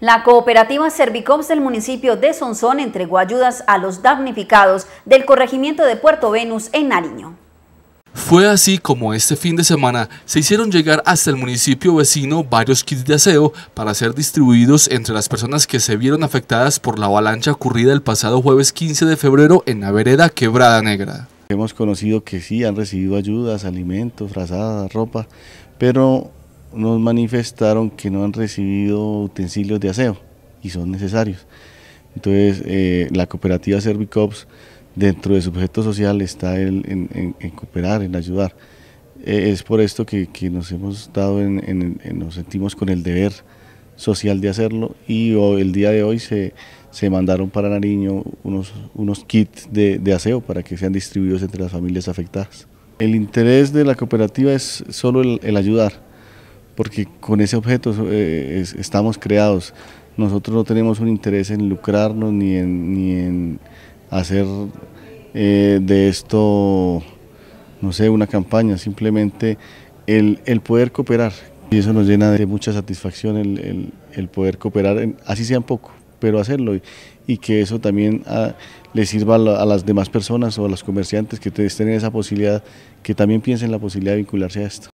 La cooperativa Servicops del municipio de Sonsón entregó ayudas a los damnificados del corregimiento de Puerto Venus en Nariño. Fue así como este fin de semana se hicieron llegar hasta el municipio vecino varios kits de aseo para ser distribuidos entre las personas que se vieron afectadas por la avalancha ocurrida el pasado jueves 15 de febrero en la vereda Quebrada Negra. Hemos conocido que sí han recibido ayudas, alimentos, frazadas, ropa, pero nos manifestaron que no han recibido utensilios de aseo y son necesarios. Entonces, eh, la cooperativa Servicops, dentro de su objeto social, está en, cooperar, en ayudar. Eh, es por esto que, que nos hemos dado, en, nos sentimos con el deber social de hacerlo y el día de hoy se, se mandaron para Nariño unos, unos kits de, de aseo para que sean distribuidos entre las familias afectadas. El interés de la cooperativa es solo el ayudar, porque con ese objeto eh, estamos creados. Nosotros no tenemos un interés en lucrarnos ni en, ni en hacer eh, de esto, no sé, una campaña, simplemente el, poder cooperar. Y eso nos llena de mucha satisfacción el, poder cooperar, así sea un poco, pero hacerlo. Y, que eso también ah, le sirva a, las demás personas o a los comerciantes que estén en esa posibilidad, que también piensen la posibilidad de vincularse a esto.